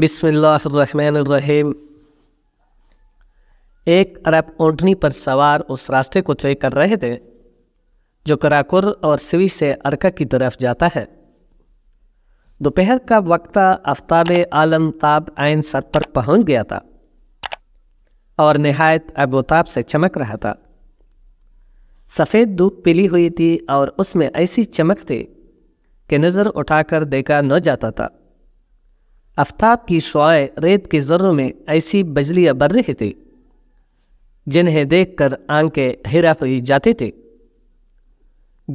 बिस्मिल्लाहमानिर्रहीम एक अरब ऊँटनी पर सवार उस रास्ते को तय कर रहे थे जो कराकुर और सिवी से अरका की तरफ जाता है दोपहर का वक्त आफ्ताब आलम ताब आयन सर पर पहुंच गया था और नहायत अबोताब से चमक रहा था सफ़ेद धूप पीली हुई थी और उसमें ऐसी चमक थी कि नज़र उठाकर देखा न जाता था आफ्ताब की शुआ रेत के जर्रों में ऐसी बजलियाँ बर रही थी जिन्हें देखकर आंखें हिरा हुई जाते थे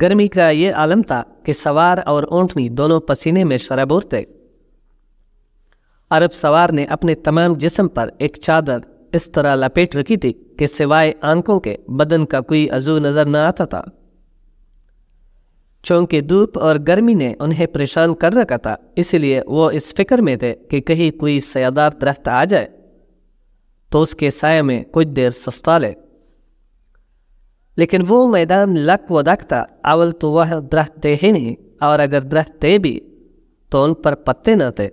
गर्मी का ये आलम था कि सवार और ओंठनी दोनों पसीने में शराबोर थे अरब सवार ने अपने तमाम जिसम पर एक चादर इस तरह लपेट रखी थी कि सिवाय आंखों के बदन का कोई अजू नज़र न आता था चूंकि धूप और गर्मी ने उन्हें परेशान कर रखा था इसलिए वो इस फिक्र में थे कि कहीं कोई सयादार दरख्त आ जाए तो उसके साय में कुछ देर सस्ता ले लेकिन वो मैदान लक व दक था अवल तो वह दरख्त थे ही नहीं और अगर दरख्त थे भी तो उन पर पत्ते न थे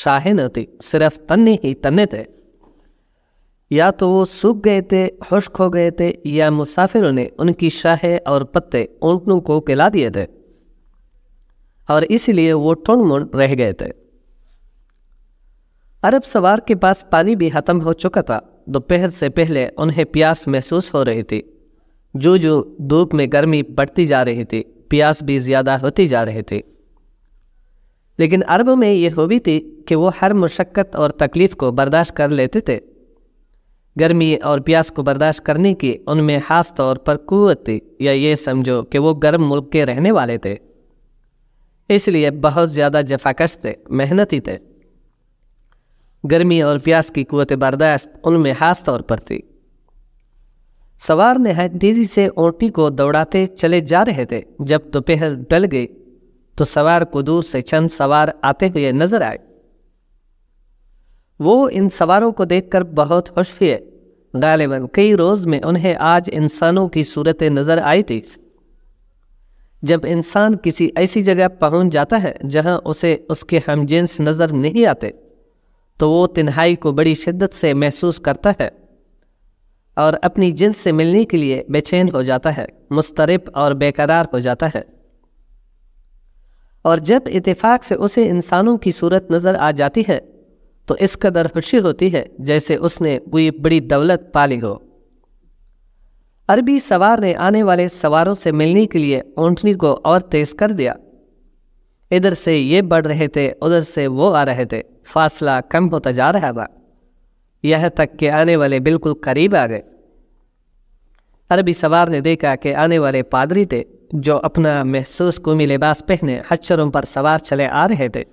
शाहे न थी सिर्फ तने ही तने थे या तो वो सूख गए थे खुश्क हो गए थे या मुसाफिरों ने उनकी शाहें और पत्ते ऊँटों को पिला दिए थे और इसलिए वो टुण मुण रह गए थे अरब सवार के पास पानी भी खत्म हो चुका था दोपहर से पहले उन्हें प्यास महसूस हो रही थी जो जो धूप में गर्मी बढ़ती जा रही थी प्यास भी ज़्यादा होती जा रही थी लेकिन अरब में यह भी थी कि वो हर मशक्क़त और तकलीफ़ को बर्दाश्त कर लेते थे गर्मी और प्यास को बर्दाश्त करने की उनमें खास तौर पर कुत या ये समझो कि वो गर्म मुल्क के रहने वाले थे इसलिए बहुत ज़्यादा जफाकश थे मेहनती थे गर्मी और प्यास की कुत बर्दाश्त उनमें खास तौर पर थी सवार ने तेजी से ओटी को दौड़ाते चले जा रहे थे जब दोपहर डल गई तो सवार को दूर से चंद सवार आते हुए नजर आए वो इन सवारों को देखकर बहुत खुश हुए गालिबन कई रोज़ में उन्हें आज इंसानों की सूरत नज़र आई थी जब इंसान किसी ऐसी जगह पहुंच जाता है जहां उसे उसके हमजिन्स नज़र नहीं आते तो वो तन्हाई को बड़ी शिद्दत से महसूस करता है और अपनी जिन्स से मिलने के लिए बेचैन हो जाता है मुस्तरब और बेकरार हो जाता है और जब इतफाक से उसे इंसानों की सूरत नज़र आ जाती है तो इस कदर खुशी होती है जैसे उसने कोई बड़ी दौलत पाली हो अरबी सवार ने आने वाले सवारों से मिलने के लिए ऊँटनी को और तेज कर दिया इधर से ये बढ़ रहे थे उधर से वो आ रहे थे फासला कम होता जा रहा था यह तक के आने वाले बिल्कुल करीब आ गए अरबी सवार ने देखा कि आने वाले पादरी थे जो अपना महसूस कुमी लिबास पहने हच्चरों पर सवार चले आ रहे थे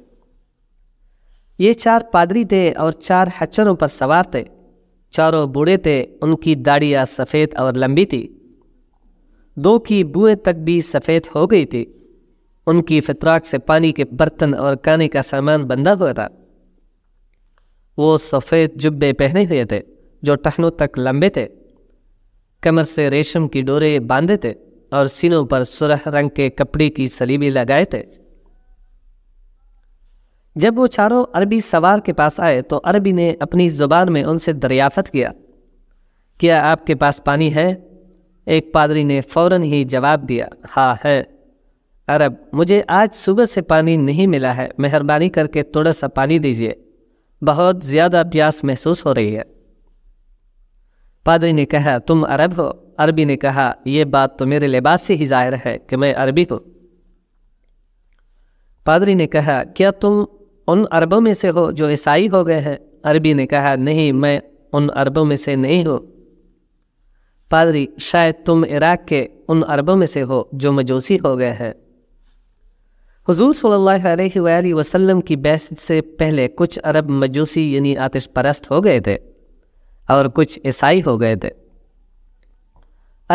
ये चार पादरी थे और चार हच्चरों पर सवार थे चारों बूढ़े थे उनकी दाढ़ियाँ सफ़ेद और लंबी थी दो की बुए तक भी सफ़ेद हो गई थी उनकी फितराक से पानी के बर्तन और खाने का सामान बंधा हुआ था वो सफ़ेद जुब्बे पहने हुए थे जो टहनों तक लंबे थे कमर से रेशम की डोरे बांधे थे और सीनों पर सुरह रंग के कपड़े की सलीबी लगाए थे जब वो चारों अरबी सवार के पास आए तो अरबी ने अपनी ज़ुबान में उनसे दरियाफत किया क्या आपके पास पानी है एक पादरी ने फौरन ही जवाब दिया हाँ है अरब मुझे आज सुबह से पानी नहीं मिला है मेहरबानी करके थोड़ा सा पानी दीजिए बहुत ज़्यादा प्यास महसूस हो रही है पादरी ने कहा तुम अरब हो अरबी ने कहा यह बात तो मेरे लिबास से ही जाहिर है कि मैं अरबी हूँ पादरी ने कहा क्या तुम उन अरबों में से हो जो ईसाई हो गए हैं अरबी ने कहा नहीं मैं उन अरबों में से नहीं हो पादरी शायद तुम इराक के उन अरबों में से हो जो मजूसी हो गए हैं हुजूर सल्लल्लाहु अलैहि वसल्लम की बहस से पहले कुछ अरब मजूसी यानी आतिश परस्त हो गए थे और कुछ ईसाई हो गए थे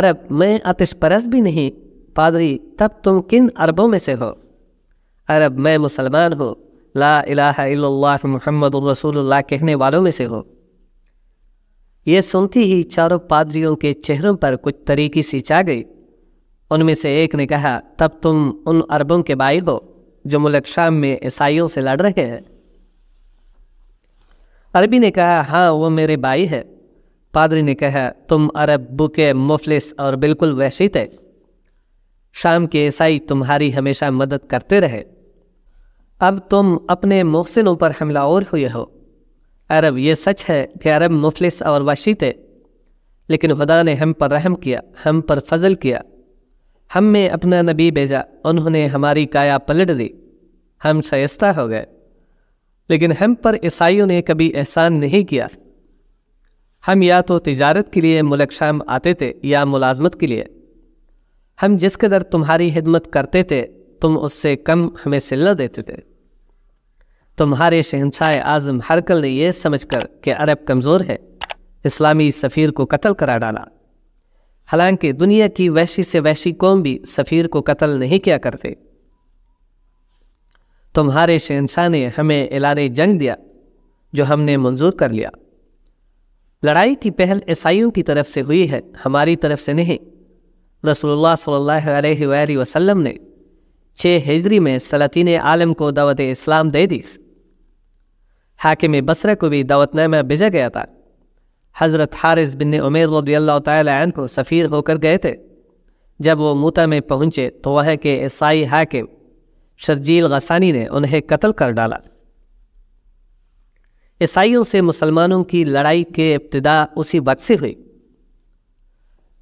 अरब मैं आतिश परस्त भी नहीं पादरी तब तुम किन अरबों में से हो अरब मैं मुसलमान हूँ ला इलाहा मोहम्मद रसूलुल्लाह कहने वालों में से हो ये सुनती ही चारों पादरियों के चेहरों पर कुछ तरीकी सी चा गई उनमें से एक ने कहा तब तुम उन अरबों के बाई हो जो मुल्क शाम में ईसाइयों से लड़ रहे हैं अरबी ने कहा हाँ वो मेरे बाई है पादरी ने कहा तुम अरब बुके मुफलिस और बिल्कुल वहशी थे शाम के ईसाई तुम्हारी हमेशा मदद करते रहे अब तुम अपने मोहसिनों पर हमला और हुए हो अरब ये सच है कि अरब मुफलिस और वशी थे लेकिन खुदा ने हम पर रहम किया हम पर फजल किया हम में अपना नबी भेजा उन्होंने हमारी काया पलट दी हम शायस्ता हो गए लेकिन हम पर ईसाइयों ने कभी एहसान नहीं किया हम या तो तिजारत के लिए मुलक शाम आते थे या मुलाजमत के लिए हम जिस कदर तुम्हारी हिदमत करते थे तुम उससे कम हमें सिल्ला देते थे तुम्हारे शहनशाह आजम हरकल ने यह समझकर कि अरब कमज़ोर है इस्लामी सफ़ीर को कत्ल करा डाला हालांकि दुनिया की वैशी से वैशी कौम भी सफ़ीर को कत्ल नहीं किया करते तुम्हारे शहनशाह ने हमें एलान जंग दिया जो हमने मंजूर कर लिया लड़ाई की पहल ईसाइयों की तरफ से हुई है हमारी तरफ से नहीं रसोल्ला सल्ला अलैहि ने छः हिजरी में सलातीन आलम को दावत इस्लाम दे दी हाकिम बसरा को भी दावतनाय में भेजा गया था हज़रत हारिस बिन उमेर रदी तन को सफ़ीर होकर गए थे जब वो मूता में पहुँचे तो वह के ईसाई हाकिम शर्जील गसानी ने उन्हें कत्ल कर डाला ईसाइयों से मुसलमानों की लड़ाई के इब्तदा उसी वक्त से हुई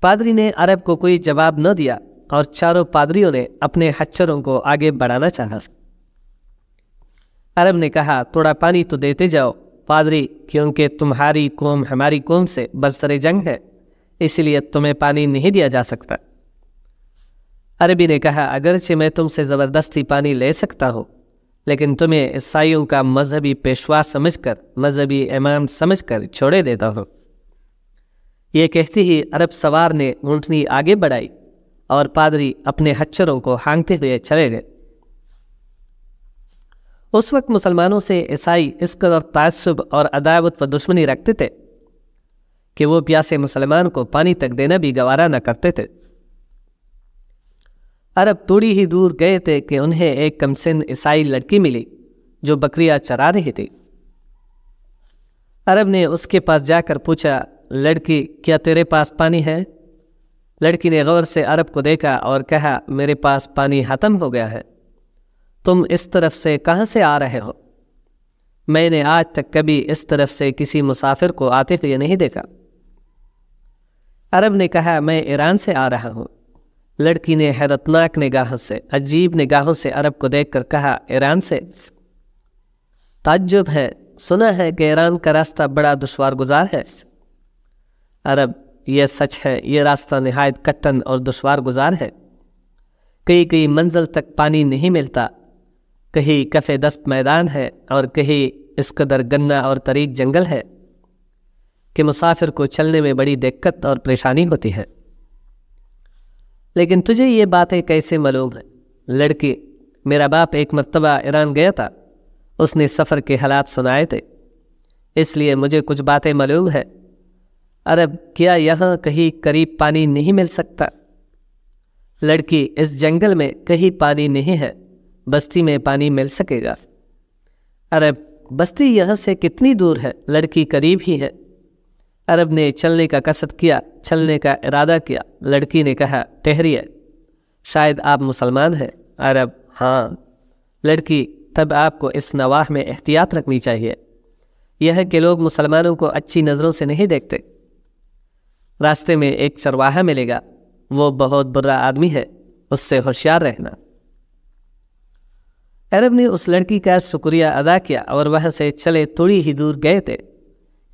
पादरी ने अरब को कोई जवाब न दिया और चारों पादरियों ने अपने हच्चरों को आगे बढ़ाना चाहा अरब ने कहा थोड़ा पानी तो देते जाओ पादरी क्योंकि तुम्हारी कौम हमारी कौम से बसर जंग है इसलिए तुम्हें पानी नहीं दिया जा सकता अरबी ने कहा अगरचे मैं तुमसे ज़बरदस्ती पानी ले सकता हूँ लेकिन तुम्हें ईसाइयों का मजहबी पेशवा समझकर मजहबी इमाम समझकर छोड़े देता हूँ ये कहते ही अरब सवार ने ऊँटनी आगे बढ़ाई और पादरी अपने हच्चरों को हांगते हुए चले गए उस वक्त मुसलमानों से ईसाई इस कदर तयसब और अदावत व दुश्मनी रखते थे कि वो प्यासे मुसलमान को पानी तक देना भी गवारा न करते थे अरब थोड़ी ही दूर गए थे कि उन्हें एक कमसिन ईसाई लड़की मिली जो बकरियां चरा रही थी अरब ने उसके पास जाकर पूछा लड़की क्या तेरे पास पानी है लड़की ने गौर से अरब को देखा और कहा मेरे पास पानी ख़त्म हो गया है तुम इस तरफ से कहाँ से आ रहे हो मैंने आज तक कभी इस तरफ से किसी मुसाफिर को आते हुए नहीं देखा अरब ने कहा मैं ईरान से आ रहा हूँ लड़की ने हैरतनाक निगाहों से अजीब निगाहों से अरब को देखकर कहा ईरान से ताज्जुब है सुना है कि ईरान का रास्ता बड़ा दुशवार गुजार है अरब यह सच है यह रास्ता नहायत कट्टन और दुशवार गुजार है कई कई मंजिल तक पानी नहीं मिलता कहीं कफ़े दस्त मैदान है और कहीं इस कदर गन्ना और तरीक जंगल है कि मुसाफिर को चलने में बड़ी दिक्कत और परेशानी होती है लेकिन तुझे ये बातें कैसे मालूम है लड़की मेरा बाप एक मरतबा ईरान गया था उसने सफ़र के हालात सुनाए थे इसलिए मुझे कुछ बातें मालूम है अरब क्या यहाँ कहीं करीब पानी नहीं मिल सकता लड़की इस जंगल में कहीं पानी नहीं है बस्ती में पानी मिल सकेगा अरब बस्ती यहाँ से कितनी दूर है लड़की करीब ही है अरब ने चलने का कसर किया चलने का इरादा किया लड़की ने कहा ठहरिए शायद आप मुसलमान हैं अरब हाँ लड़की तब आपको इस नवाह में एहतियात रखनी चाहिए यह कि लोग मुसलमानों को अच्छी नज़रों से नहीं देखते रास्ते में एक चरवाहा मिलेगा वो बहुत बुरा आदमी है उससे होशियार रहना अरब ने उस लड़की का शुक्रिया अदा किया और वह से चले थोड़ी ही दूर गए थे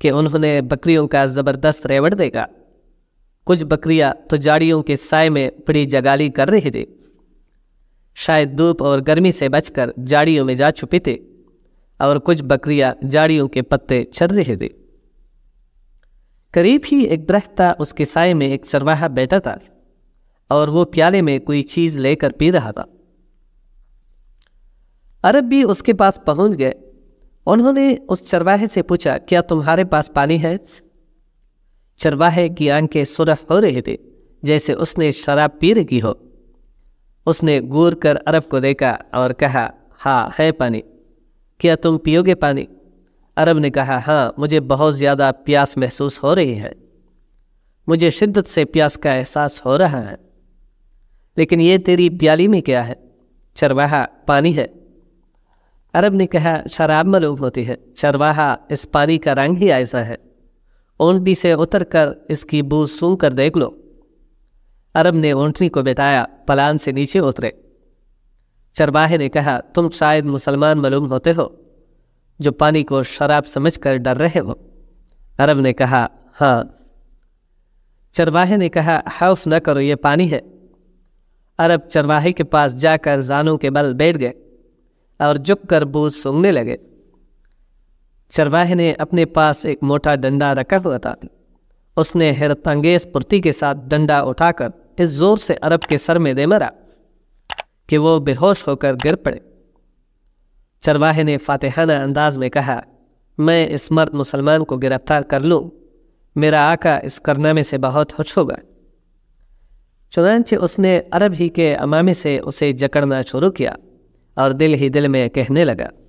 कि उन्होंने बकरियों का ज़बरदस्त रेवड़ देखा कुछ बकरियां तो जाड़ियों के साय में बड़ी जगाली कर रही थी शायद धूप और गर्मी से बचकर जाड़ियों में जा छुपी थी और कुछ बकरियां जाड़ियों के पत्ते चर रहे थे करीब ही एक दरख्त था उसके साय में एक चरवाहा बैठा था और वो प्याले में कोई चीज़ लेकर पी रहा था अरब भी उसके पास पहुंच गए उन्होंने उस चरवाहे से पूछा क्या तुम्हारे पास पानी है चरवाहे की आंखें सुरख हो रहे थे जैसे उसने शराब पी रखी हो उसने घूर कर अरब को देखा और कहा हाँ है पानी क्या तुम पियोगे पानी अरब ने कहा हाँ मुझे बहुत ज़्यादा प्यास महसूस हो रही है मुझे शिद्दत से प्यास का एहसास हो रहा है लेकिन ये तेरी प्याली में क्या है चरवाहा पानी है अरब ने कहा शराब मलूम होती है चरवाहा इस पानी का रंग ही ऐसा है ओंटी से उतर कर इसकी बू सू कर देख लो अरब ने ओंटनी को बताया पलान से नीचे उतरे चरवाहे ने कहा तुम शायद मुसलमान मलूम होते हो जो पानी को शराब समझ कर डर रहे हो अरब ने कहा हाँ चरवाहे ने कहा खौफ न करो ये पानी है अरब चरवाहे के पास जाकर जानों के बल बैठ गए और झुक कर बूझ सूंघने लगे चरवाहे ने अपने पास एक मोटा डंडा रखा हुआ था उसने हिरतंगेज पुर्ती के साथ डंडा उठाकर इस जोर से अरब के सर में दे मरा कि वो बेहोश होकर गिर पड़े चरवाहे ने फातेहाना अंदाज में कहा मैं इस मर्द मुसलमान को गिरफ्तार कर लूँ मेरा आका इस करनामे से बहुत खुश होगा चुनानचे उसने अरब ही के अमामे से उसे जकड़ना शुरू किया और दिल ही दिल में कहने लगा